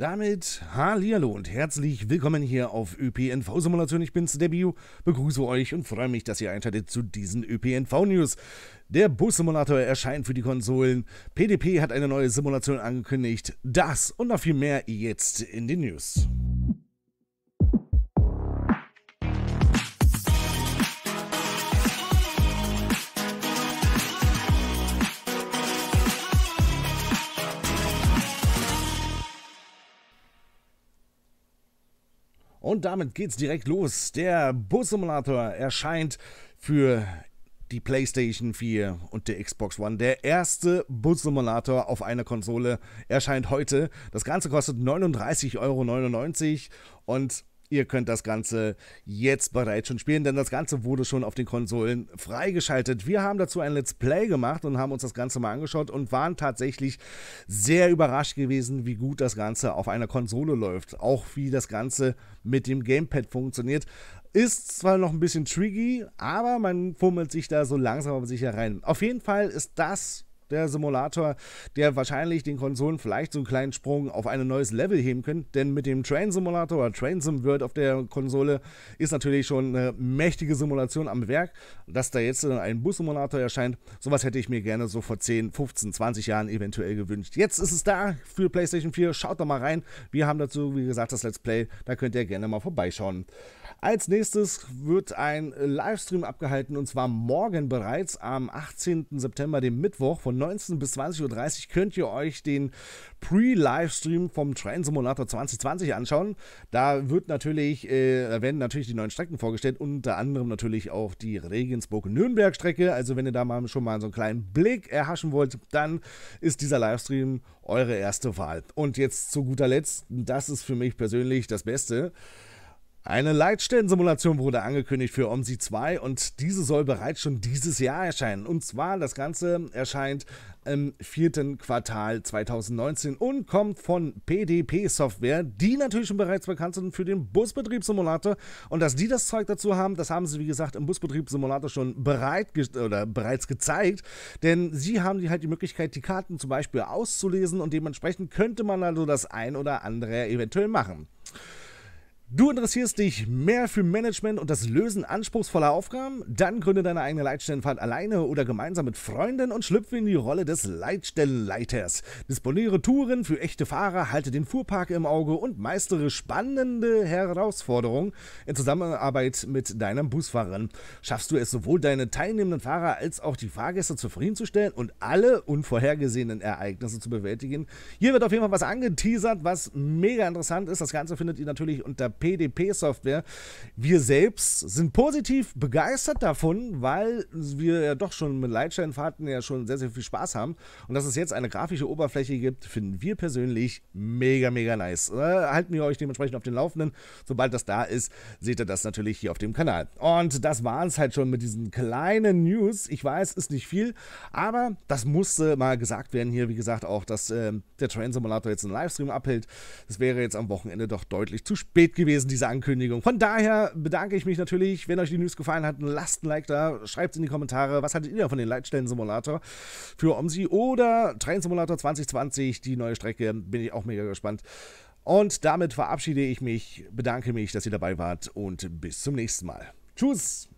Damit hallo und herzlich willkommen hier auf ÖPNV-Simulation. Ich bin's, Debio, begrüße euch und freue mich, dass ihr einschaltet zu diesen ÖPNV-News. Der Bus-Simulator erscheint für die Konsolen, PDP hat eine neue Simulation angekündigt, das und noch viel mehr jetzt in den News. Und damit geht's direkt los. Der Bus-Simulator erscheint für die PlayStation 4 und der Xbox One. Der erste Bus-Simulator auf einer Konsole erscheint heute. Das Ganze kostet 39,99 Euro und Ihr könnt das Ganze jetzt bereits schon spielen, denn das Ganze wurde schon auf den Konsolen freigeschaltet. Wir haben dazu ein Let's Play gemacht und haben uns das Ganze mal angeschaut und waren tatsächlich sehr überrascht gewesen, wie gut das Ganze auf einer Konsole läuft. Auch wie das Ganze mit dem Gamepad funktioniert. Ist zwar noch ein bisschen tricky, aber man fummelt sich da so langsam aber sicher rein. Auf jeden Fall ist das der Simulator, der wahrscheinlich den Konsolen vielleicht so einen kleinen Sprung auf ein neues Level heben könnte. Denn mit dem Train Simulator oder Train Sim World auf der Konsole ist natürlich schon eine mächtige Simulation am Werk. Dass da jetzt ein Bus-Simulator erscheint, sowas hätte ich mir gerne so vor 10, 15, 20 Jahren eventuell gewünscht. Jetzt ist es da für PlayStation 4. Schaut doch mal rein. Wir haben dazu, wie gesagt, das Let's Play. Da könnt ihr gerne mal vorbeischauen. Als nächstes wird ein Livestream abgehalten und zwar morgen bereits am 18. September, dem Mittwoch von 19 bis 20.30 Uhr könnt ihr euch den Pre-Livestream vom Train Simulator 2020 anschauen. Da wird natürlich, äh, werden natürlich die neuen Strecken vorgestellt, unter anderem natürlich auch die Regensburg-Nürnberg-Strecke. Also wenn ihr da mal schon mal so einen kleinen Blick erhaschen wollt, dann ist dieser Livestream eure erste Wahl. Und jetzt zu guter Letzt, das ist für mich persönlich das Beste. Eine Leitstellensimulation wurde angekündigt für OMSI 2 und diese soll bereits schon dieses Jahr erscheinen. Und zwar, das Ganze erscheint im vierten Quartal 2019 und kommt von PDP Software, die natürlich schon bereits bekannt sind für den Busbetriebssimulator. Und dass die das Zeug dazu haben, das haben sie, wie gesagt, im Busbetriebssimulator schon bereit oder bereits gezeigt. Denn sie haben die halt die Möglichkeit, die Karten zum Beispiel auszulesen und dementsprechend könnte man also das ein oder andere eventuell machen. Du interessierst dich mehr für Management und das Lösen anspruchsvoller Aufgaben? Dann gründe deine eigene Leitstellenfahrt alleine oder gemeinsam mit Freunden und schlüpfe in die Rolle des Leitstellenleiters. Disponiere Touren für echte Fahrer, halte den Fuhrpark im Auge und meistere spannende Herausforderungen in Zusammenarbeit mit deinem Busfahrer. Schaffst du es sowohl deine teilnehmenden Fahrer als auch die Fahrgäste zufriedenzustellen und alle unvorhergesehenen Ereignisse zu bewältigen? Hier wird auf jeden Fall was angeteasert, was mega interessant ist. Das Ganze findet ihr natürlich unter PDP-Software. Wir selbst sind positiv begeistert davon, weil wir ja doch schon mit Leitscheinfahrten ja schon sehr, sehr viel Spaß haben. Und dass es jetzt eine grafische Oberfläche gibt, finden wir persönlich mega, mega nice. Äh, halten wir euch dementsprechend auf den Laufenden. Sobald das da ist, seht ihr das natürlich hier auf dem Kanal. Und das war es halt schon mit diesen kleinen News. Ich weiß, ist nicht viel, aber das musste mal gesagt werden hier. Wie gesagt, auch, dass äh, der Train Simulator jetzt einen Livestream abhält. Das wäre jetzt am Wochenende doch deutlich zu spät gewesen gewesen, diese Ankündigung. Von daher bedanke ich mich natürlich, wenn euch die News gefallen hat, lasst ein Like da, schreibt in die Kommentare, was haltet ihr von den Leitstellen-Simulator für OMSI oder Train Simulator 2020, die neue Strecke, bin ich auch mega gespannt. Und damit verabschiede ich mich, bedanke mich, dass ihr dabei wart und bis zum nächsten Mal. Tschüss!